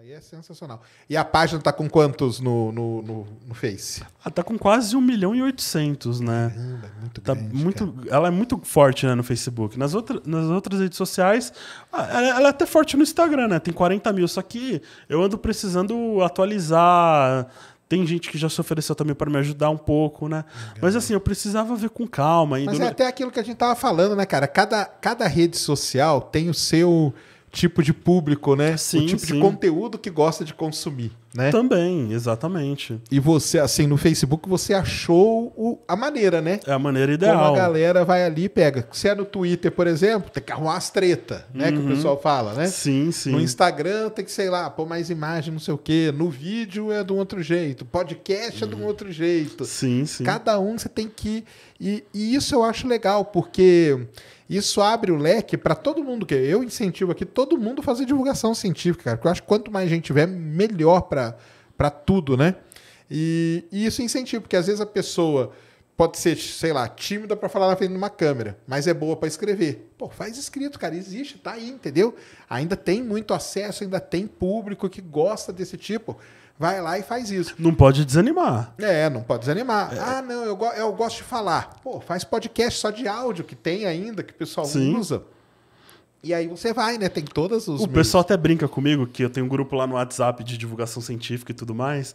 aí é sensacional. E a página tá com quantos no, no, no, no Face? Ah, tá com quase 1 milhão e 800, né? Caramba, é muito tá grande, muito, Ela é muito forte né, no Facebook. Nas, outra, nas outras redes sociais, ah, ela, ela, é até forte no Instagram, né? Tem 40 mil, só que eu ando precisando atualizar. Tem gente que já se ofereceu também para me ajudar um pouco, né? Mas assim, eu precisava ver com calma. Mas é até aquilo que a gente tava falando, né, cara? Cada, cada rede social tem o seu tipo de público, né? Sim, o tipo sim. de conteúdo que gosta de consumir né? Também, exatamente. E você, assim, no Facebook, você achou o, a maneira, né? É a maneira ideal. Como a galera vai ali e pega. Se é no Twitter, por exemplo, tem que arrumar as treta, né? Uhum. Que o uhum. pessoal fala, né? Sim, sim. No Instagram tem que, sei lá, pôr mais imagem, não sei o quê. No vídeo é de um outro jeito. Podcast uhum. é de um uhum. outro jeito. Sim, sim. Cada um você tem que. E, e isso eu acho legal, porque isso abre o leque para todo mundo que eu incentivo aqui, todo mundo fazer divulgação científica, cara. Porque eu acho que quanto mais gente tiver, melhor para para tudo, né? E, e isso incentiva, porque às vezes a pessoa pode ser, sei lá, tímida para falar na frente de uma câmera, mas é boa para escrever. Pô, faz escrito, cara, existe, tá aí, entendeu? Ainda tem muito acesso, ainda tem público que gosta desse tipo. Vai lá e faz isso. Não pode desanimar. É, não pode desanimar. É. Ah, não, eu, go eu gosto de falar. Pô, faz podcast só de áudio que tem ainda, que o pessoal Sim. usa. E aí você vai, né? Tem todas os. O meus... pessoal até brinca comigo que eu tenho um grupo lá no WhatsApp de divulgação científica e tudo mais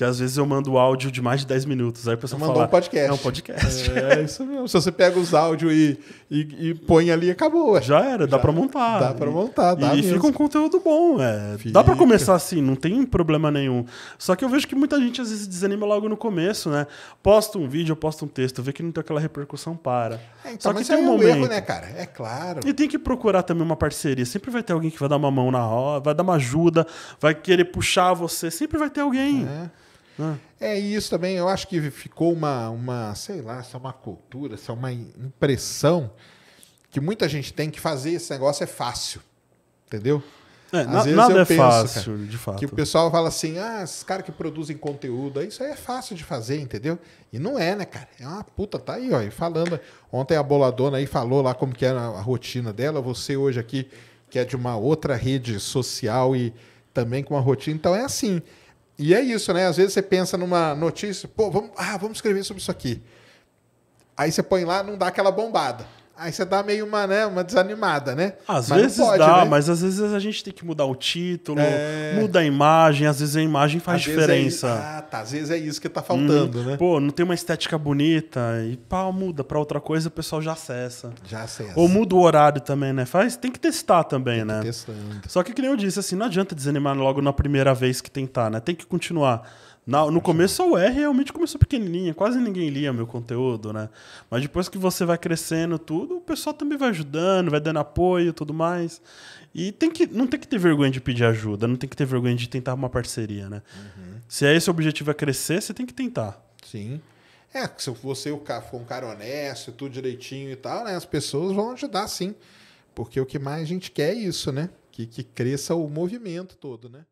que às vezes eu mando áudio de mais de 10 minutos. Aí pessoa pessoal fala... um podcast. É um podcast. É, é isso mesmo. Se você pega os áudios e, e, e, põe ali, acabou. Já era, dá para montar. Dá para montar, dá E, fica um conteúdo bom. É. Dá para começar assim, não tem problema nenhum. Só que eu vejo que muita gente às vezes desanima logo no começo, né? Posta um vídeo, posta um texto, vê que não tem aquela repercussão, para. É, então, Só que tem um, é um momento. erro, né, cara? É claro. E tem que procurar também uma parceria. Sempre vai ter alguém que vai dar uma mão na roda, vai dar uma ajuda, vai querer puxar você. Sempre vai ter alguém. É. É isso também. Eu acho que ficou uma, uma, sei lá, essa é uma cultura, essa é uma impressão que muita gente tem que fazer esse negócio é fácil. Entendeu? É, Às na, vezes nada eu é penso, fácil, cara, de fato. Que o pessoal fala assim, ah, esses caras que produzem conteúdo, isso aí é fácil de fazer, entendeu? E não é, né, cara? É uma puta, tá aí, ó, e falando. Ontem a boladona aí falou lá como que era a rotina dela, você hoje aqui, que é de uma outra rede social e também com uma rotina. Então é assim, e é isso, né? Às vezes você pensa numa notícia, pô, vamos, ah, vamos escrever sobre isso aqui. Aí você põe lá, não dá aquela bombada. Aí você dá tá meio uma, né, uma desanimada, né? Às mas vezes pode, dá, né? mas às vezes a gente tem que mudar o título, é... muda a imagem, às vezes a imagem faz às é diferença. É ah, tá, às vezes é isso que tá faltando, hum, né? Pô, não tem uma estética bonita e pá, muda pra outra coisa, o pessoal já acessa. Já acessa. Ou muda o horário também, né? Faz, tem que testar também, tem né? Testando. Só que, que nem eu disse, assim, não adianta desanimar logo na primeira vez que tentar, né? Tem que continuar. Na, no começo a UR realmente começou pequenininha, quase ninguém lia meu conteúdo, né? Mas depois que você vai crescendo tudo, o pessoal também vai ajudando, vai dando apoio, tudo mais. E tem que, não tem que ter vergonha de pedir ajuda, não tem que ter vergonha de tentar uma parceria, né? Uhum. Se é esse o objetivo é crescer, você tem que tentar. Sim. É, se você for um cara honesto, tudo direitinho e tal, né? As pessoas vão ajudar, sim. Porque o que mais a gente quer é isso, né? Que, que cresça o movimento todo, né?